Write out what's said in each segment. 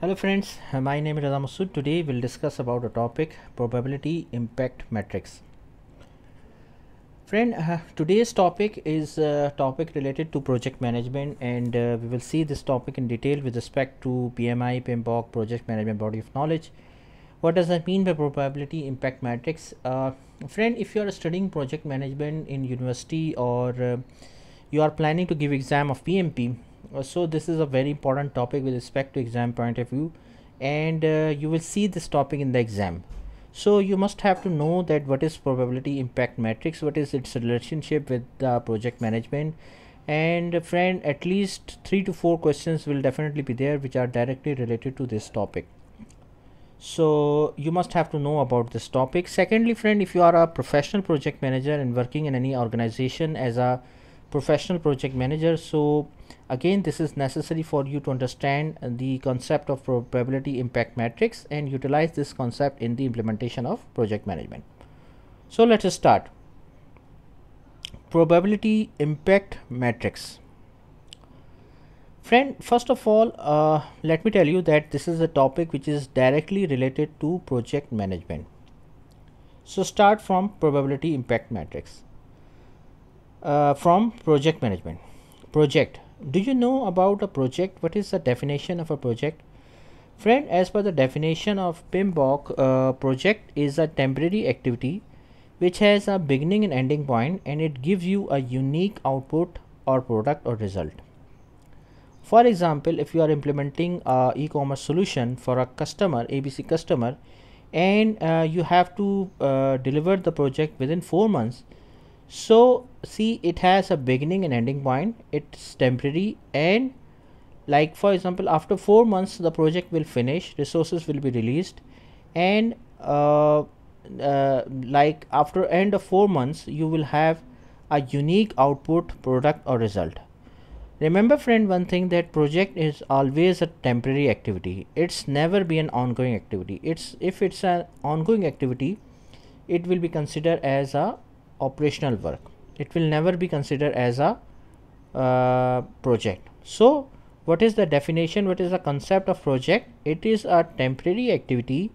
hello friends my name is Adamusud. today we'll discuss about a topic probability impact matrix friend uh, today's topic is a topic related to project management and uh, we will see this topic in detail with respect to PMI PMBOK project management body of knowledge what does that mean by probability impact matrix uh, friend if you are studying project management in university or uh, you are planning to give exam of PMP uh, so this is a very important topic with respect to exam point of view and uh, you will see this topic in the exam so you must have to know that what is probability impact matrix what is its relationship with the project management and uh, friend at least three to four questions will definitely be there which are directly related to this topic so you must have to know about this topic secondly friend if you are a professional project manager and working in any organization as a professional project manager so again this is necessary for you to understand the concept of probability impact matrix and utilize this concept in the implementation of project management so let us start probability impact matrix friend first of all uh, let me tell you that this is a topic which is directly related to project management so start from probability impact matrix uh, from project management project do you know about a project what is the definition of a project friend as per the definition of PMBOK uh, project is a temporary activity which has a beginning and ending point and it gives you a unique output or product or result for example if you are implementing a e-commerce solution for a customer abc customer and uh, you have to uh, deliver the project within four months so see it has a beginning and ending point it's temporary and like for example after four months the project will finish resources will be released and uh, uh, like after end of four months you will have a unique output product or result remember friend one thing that project is always a temporary activity it's never be an ongoing activity it's if it's an ongoing activity it will be considered as a operational work it will never be considered as a uh, project so what is the definition what is the concept of project it is a temporary activity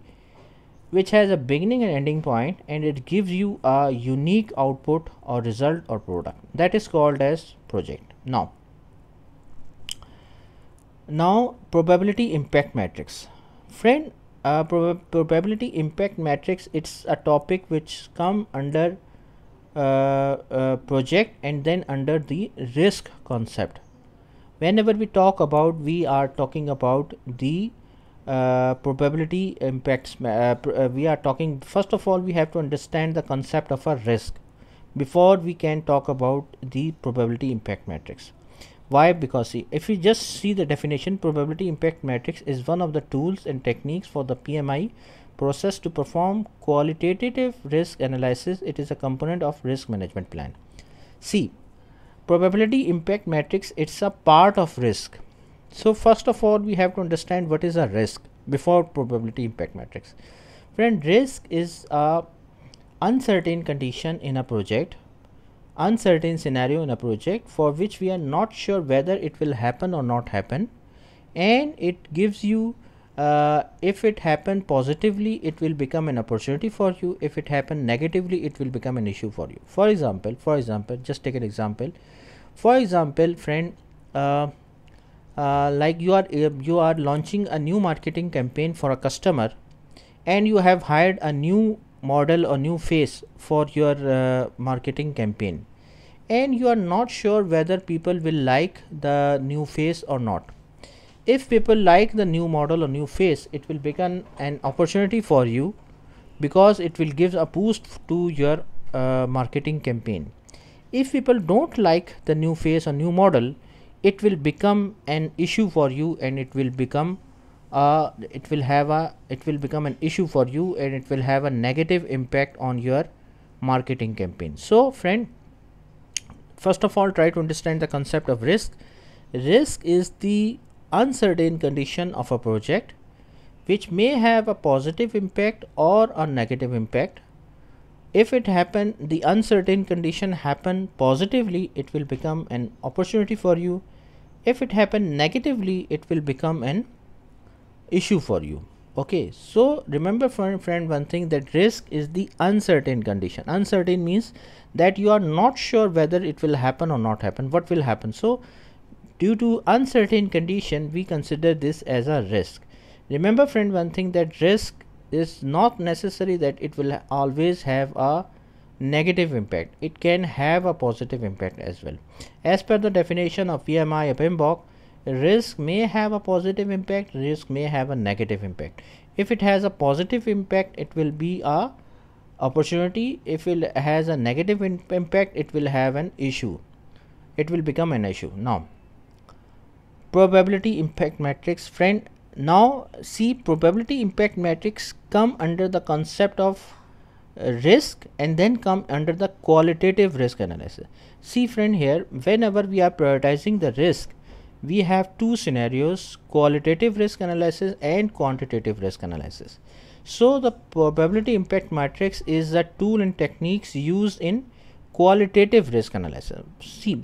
which has a beginning and ending point and it gives you a unique output or result or product that is called as project now now probability impact matrix friend uh, prob probability impact matrix it's a topic which come under uh, uh, project and then under the risk concept whenever we talk about we are talking about the uh, probability impacts uh, pr uh, we are talking first of all we have to understand the concept of a risk before we can talk about the probability impact matrix why because see, if we just see the definition probability impact matrix is one of the tools and techniques for the PMI process to perform qualitative risk analysis. It is a component of risk management plan. C. Probability impact matrix. It's a part of risk. So first of all, we have to understand what is a risk before probability impact matrix. Friend, risk is a uncertain condition in a project, uncertain scenario in a project for which we are not sure whether it will happen or not happen and it gives you uh, if it happen positively it will become an opportunity for you if it happen negatively it will become an issue for you for example for example just take an example for example friend uh, uh, like you are uh, you are launching a new marketing campaign for a customer and you have hired a new model or new face for your uh, marketing campaign and you are not sure whether people will like the new face or not if people like the new model or new face it will become an opportunity for you because it will give a boost to your uh, marketing campaign if people don't like the new face or new model it will become an issue for you and it will become uh, it will have a it will become an issue for you and it will have a negative impact on your marketing campaign so friend first of all try to understand the concept of risk risk is the uncertain condition of a project which may have a positive impact or a negative impact if it happen the uncertain condition happen positively it will become an opportunity for you if it happen negatively it will become an issue for you okay so remember friend, friend one thing that risk is the uncertain condition uncertain means that you are not sure whether it will happen or not happen what will happen so Due to uncertain condition, we consider this as a risk. Remember friend one thing that risk is not necessary that it will always have a negative impact. It can have a positive impact as well. As per the definition of VMI a risk may have a positive impact, risk may have a negative impact. If it has a positive impact, it will be a opportunity. If it has a negative impact, it will have an issue. It will become an issue. Now, probability impact matrix friend now see probability impact matrix come under the concept of uh, risk and then come under the qualitative risk analysis see friend here whenever we are prioritizing the risk we have two scenarios qualitative risk analysis and quantitative risk analysis so the probability impact matrix is a tool and techniques used in qualitative risk analysis see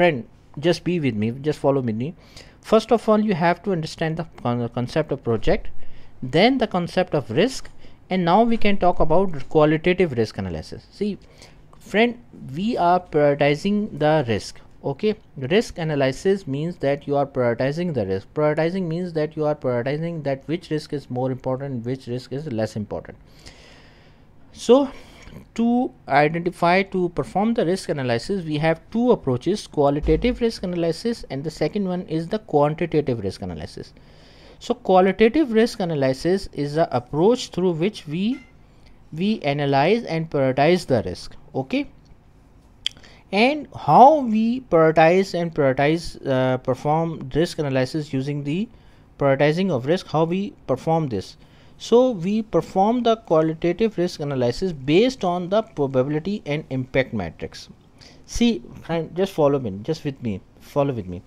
friend just be with me just follow me first of all you have to understand the concept of project then the concept of risk and now we can talk about qualitative risk analysis see friend we are prioritizing the risk okay risk analysis means that you are prioritizing the risk prioritizing means that you are prioritizing that which risk is more important which risk is less important so to identify to perform the risk analysis we have two approaches qualitative risk analysis and the second one is the quantitative risk analysis so qualitative risk analysis is the approach through which we we analyze and prioritize the risk okay and how we prioritize and prioritize uh, perform risk analysis using the prioritizing of risk how we perform this so we perform the qualitative risk analysis based on the probability and impact matrix. See, just follow me, just with me, follow with me.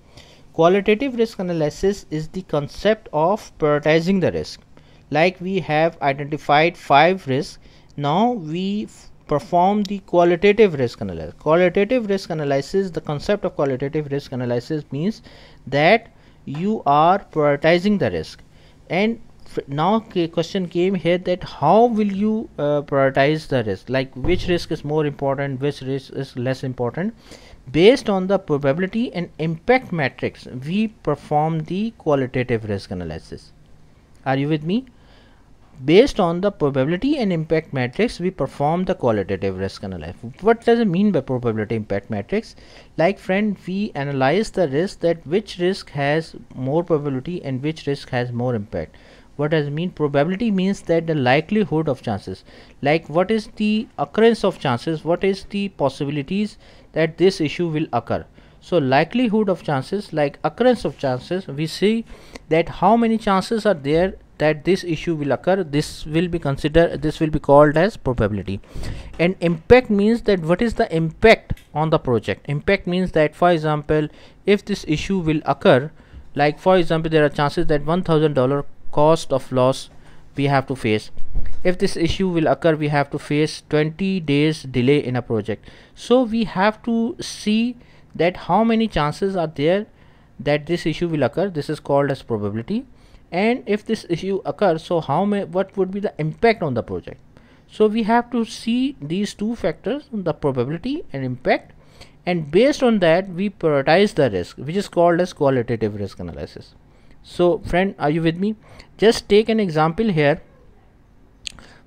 Qualitative risk analysis is the concept of prioritizing the risk. Like we have identified five risks, now we perform the qualitative risk analysis. Qualitative risk analysis, the concept of qualitative risk analysis means that you are prioritizing the risk and now question came here that how will you uh, prioritize the risk like which risk is more important which risk is less important based on the probability and impact matrix we perform the qualitative risk analysis are you with me based on the probability and impact matrix we perform the qualitative risk analysis what does it mean by probability impact matrix like friend we analyze the risk that which risk has more probability and which risk has more impact what does it mean probability means that the likelihood of chances like what is the occurrence of chances what is the possibilities that this issue will occur so likelihood of chances like occurrence of chances we see that how many chances are there that this issue will occur this will be considered this will be called as probability and impact means that what is the impact on the project impact means that for example if this issue will occur like for example there are chances that $1000 cost of loss we have to face if this issue will occur we have to face 20 days delay in a project so we have to see that how many chances are there that this issue will occur this is called as probability and if this issue occurs so how may what would be the impact on the project so we have to see these two factors the probability and impact and based on that we prioritize the risk which is called as qualitative risk analysis so friend are you with me just take an example here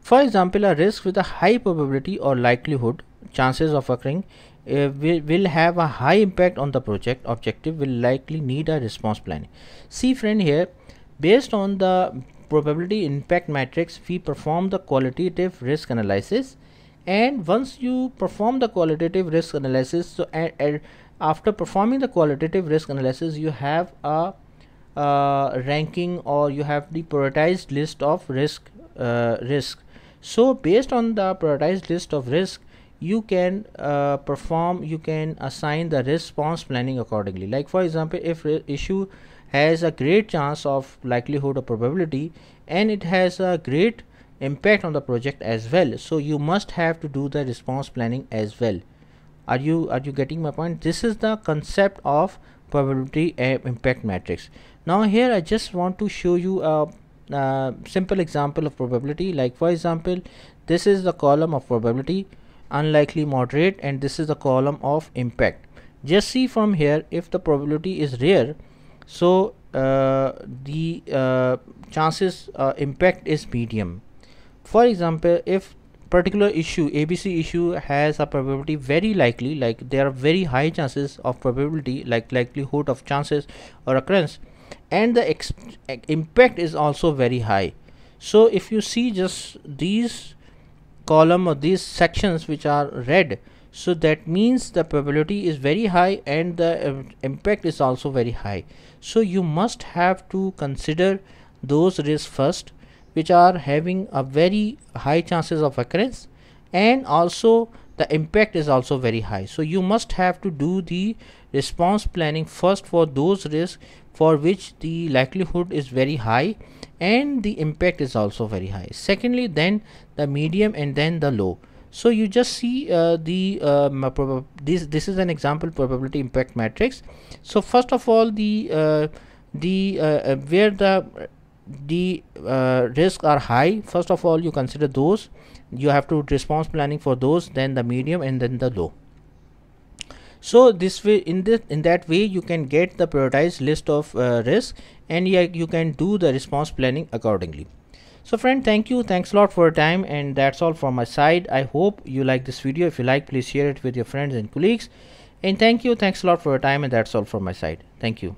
for example a risk with a high probability or likelihood chances of occurring uh, will, will have a high impact on the project objective will likely need a response planning see friend here based on the probability impact matrix we perform the qualitative risk analysis and once you perform the qualitative risk analysis so after performing the qualitative risk analysis you have a uh, ranking or you have the prioritized list of risk uh, risk so based on the prioritized list of risk you can uh, perform you can assign the response planning accordingly like for example if issue has a great chance of likelihood or probability and it has a great impact on the project as well so you must have to do the response planning as well are you are you getting my point this is the concept of probability impact matrix now here I just want to show you a, a simple example of probability like for example this is the column of probability unlikely moderate and this is the column of impact just see from here if the probability is rare so uh, the uh, chances uh, impact is medium for example if particular issue abc issue has a probability very likely like there are very high chances of probability like likelihood of chances or occurrence and the impact is also very high so if you see just these column or these sections which are red so that means the probability is very high and the uh, impact is also very high so you must have to consider those risks first which are having a very high chances of occurrence and also the impact is also very high so you must have to do the response planning first for those risks for which the likelihood is very high and the impact is also very high secondly then the medium and then the low so you just see uh, the um, uh, this this is an example probability impact matrix so first of all the uh, the uh, uh, where the the uh, risks are high first of all you consider those you have to response planning for those then the medium and then the low so this way in this in that way you can get the prioritized list of uh, risk and yeah, you can do the response planning accordingly so friend thank you thanks a lot for your time and that's all from my side i hope you like this video if you like please share it with your friends and colleagues and thank you thanks a lot for your time and that's all from my side thank you